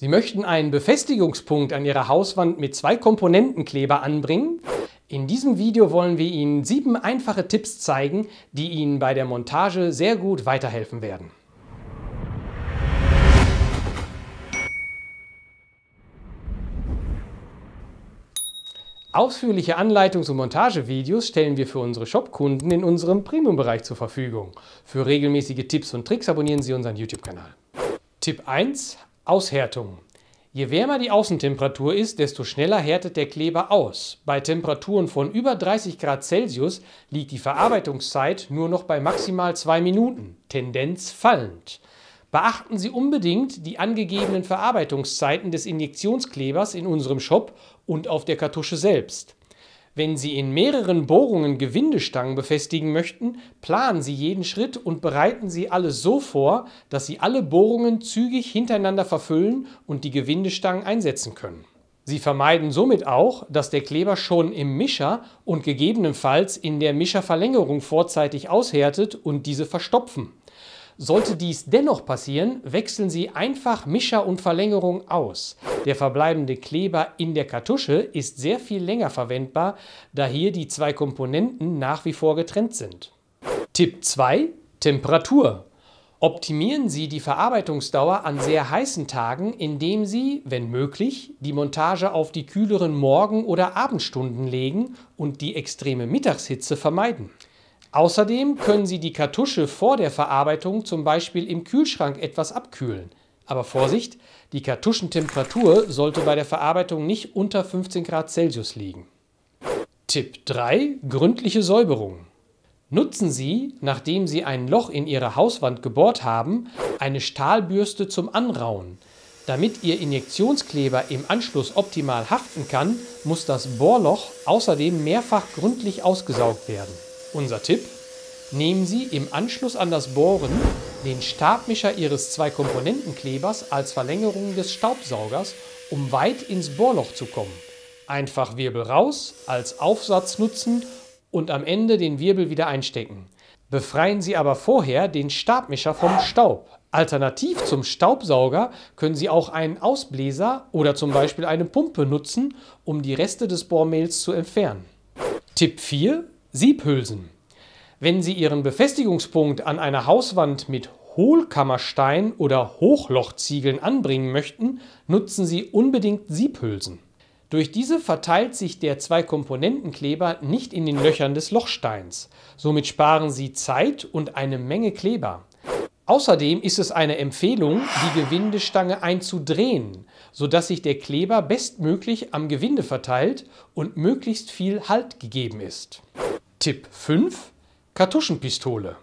Sie möchten einen Befestigungspunkt an Ihrer Hauswand mit zwei Komponentenkleber anbringen? In diesem Video wollen wir Ihnen sieben einfache Tipps zeigen, die Ihnen bei der Montage sehr gut weiterhelfen werden. Ausführliche Anleitungs- und Montagevideos stellen wir für unsere Shop-Kunden in unserem Premium-Bereich zur Verfügung. Für regelmäßige Tipps und Tricks abonnieren Sie unseren YouTube-Kanal. Tipp 1. Aushärtung. Je wärmer die Außentemperatur ist, desto schneller härtet der Kleber aus. Bei Temperaturen von über 30 Grad Celsius liegt die Verarbeitungszeit nur noch bei maximal zwei Minuten, Tendenz fallend. Beachten Sie unbedingt die angegebenen Verarbeitungszeiten des Injektionsklebers in unserem Shop und auf der Kartusche selbst. Wenn Sie in mehreren Bohrungen Gewindestangen befestigen möchten, planen Sie jeden Schritt und bereiten Sie alles so vor, dass Sie alle Bohrungen zügig hintereinander verfüllen und die Gewindestangen einsetzen können. Sie vermeiden somit auch, dass der Kleber schon im Mischer und gegebenenfalls in der Mischerverlängerung vorzeitig aushärtet und diese verstopfen. Sollte dies dennoch passieren, wechseln Sie einfach Mischer und Verlängerung aus. Der verbleibende Kleber in der Kartusche ist sehr viel länger verwendbar, da hier die zwei Komponenten nach wie vor getrennt sind. Tipp 2 Temperatur Optimieren Sie die Verarbeitungsdauer an sehr heißen Tagen, indem Sie, wenn möglich, die Montage auf die kühleren Morgen- oder Abendstunden legen und die extreme Mittagshitze vermeiden. Außerdem können Sie die Kartusche vor der Verarbeitung zum Beispiel im Kühlschrank etwas abkühlen. Aber Vorsicht, die Kartuschentemperatur sollte bei der Verarbeitung nicht unter 15 Grad Celsius liegen. Tipp 3. Gründliche Säuberung. Nutzen Sie, nachdem Sie ein Loch in Ihre Hauswand gebohrt haben, eine Stahlbürste zum Anrauen. Damit Ihr Injektionskleber im Anschluss optimal haften kann, muss das Bohrloch außerdem mehrfach gründlich ausgesaugt werden. Unser Tipp, nehmen Sie im Anschluss an das Bohren den Stabmischer Ihres Zwei-Komponenten-Klebers als Verlängerung des Staubsaugers, um weit ins Bohrloch zu kommen. Einfach Wirbel raus, als Aufsatz nutzen und am Ende den Wirbel wieder einstecken. Befreien Sie aber vorher den Stabmischer vom Staub. Alternativ zum Staubsauger können Sie auch einen Ausbläser oder zum Beispiel eine Pumpe nutzen, um die Reste des Bohrmehls zu entfernen. Tipp 4. Siebhülsen. Wenn Sie Ihren Befestigungspunkt an einer Hauswand mit Hohlkammerstein oder Hochlochziegeln anbringen möchten, nutzen Sie unbedingt Siebhülsen. Durch diese verteilt sich der Zwei-Komponenten-Kleber nicht in den Löchern des Lochsteins. Somit sparen Sie Zeit und eine Menge Kleber. Außerdem ist es eine Empfehlung, die Gewindestange einzudrehen, sodass sich der Kleber bestmöglich am Gewinde verteilt und möglichst viel Halt gegeben ist. Tipp 5 Kartuschenpistole.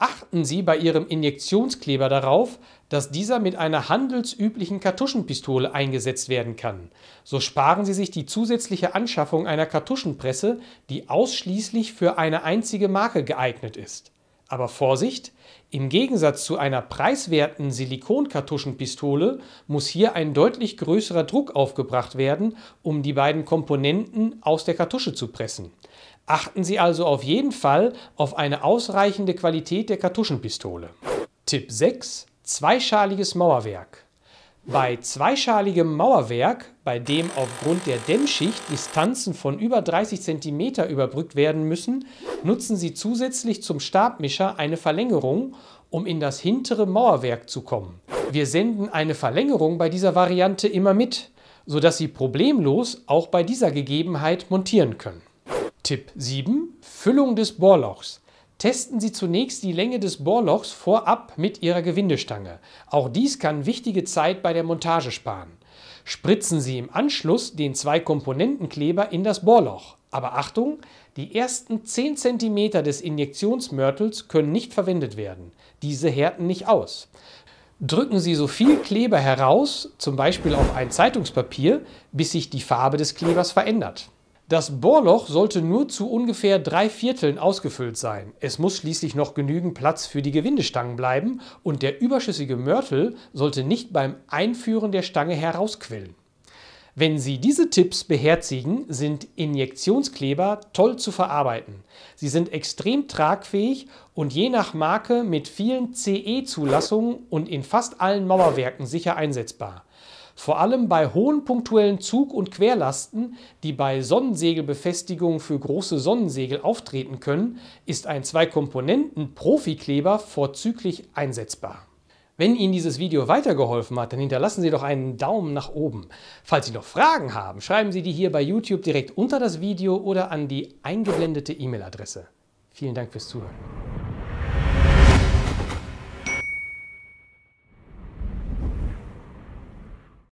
Achten Sie bei Ihrem Injektionskleber darauf, dass dieser mit einer handelsüblichen Kartuschenpistole eingesetzt werden kann. So sparen Sie sich die zusätzliche Anschaffung einer Kartuschenpresse, die ausschließlich für eine einzige Marke geeignet ist. Aber Vorsicht, im Gegensatz zu einer preiswerten Silikonkartuschenpistole muss hier ein deutlich größerer Druck aufgebracht werden, um die beiden Komponenten aus der Kartusche zu pressen. Achten Sie also auf jeden Fall auf eine ausreichende Qualität der Kartuschenpistole. Tipp 6. Zweischaliges Mauerwerk. Bei zweischaligem Mauerwerk, bei dem aufgrund der Dämmschicht Distanzen von über 30 cm überbrückt werden müssen, nutzen Sie zusätzlich zum Stabmischer eine Verlängerung, um in das hintere Mauerwerk zu kommen. Wir senden eine Verlängerung bei dieser Variante immer mit, sodass Sie problemlos auch bei dieser Gegebenheit montieren können. Tipp 7. Füllung des Bohrlochs. Testen Sie zunächst die Länge des Bohrlochs vorab mit Ihrer Gewindestange. Auch dies kann wichtige Zeit bei der Montage sparen. Spritzen Sie im Anschluss den zwei komponentenkleber in das Bohrloch. Aber Achtung, die ersten 10 cm des Injektionsmörtels können nicht verwendet werden. Diese härten nicht aus. Drücken Sie so viel Kleber heraus, zum Beispiel auf ein Zeitungspapier, bis sich die Farbe des Klebers verändert. Das Bohrloch sollte nur zu ungefähr drei Vierteln ausgefüllt sein. Es muss schließlich noch genügend Platz für die Gewindestangen bleiben und der überschüssige Mörtel sollte nicht beim Einführen der Stange herausquellen. Wenn Sie diese Tipps beherzigen, sind Injektionskleber toll zu verarbeiten. Sie sind extrem tragfähig und je nach Marke mit vielen CE-Zulassungen und in fast allen Mauerwerken sicher einsetzbar. Vor allem bei hohen punktuellen Zug- und Querlasten, die bei Sonnensegelbefestigungen für große Sonnensegel auftreten können, ist ein zweikomponenten komponenten profikleber vorzüglich einsetzbar. Wenn Ihnen dieses Video weitergeholfen hat, dann hinterlassen Sie doch einen Daumen nach oben. Falls Sie noch Fragen haben, schreiben Sie die hier bei YouTube direkt unter das Video oder an die eingeblendete E-Mail-Adresse. Vielen Dank fürs Zuhören.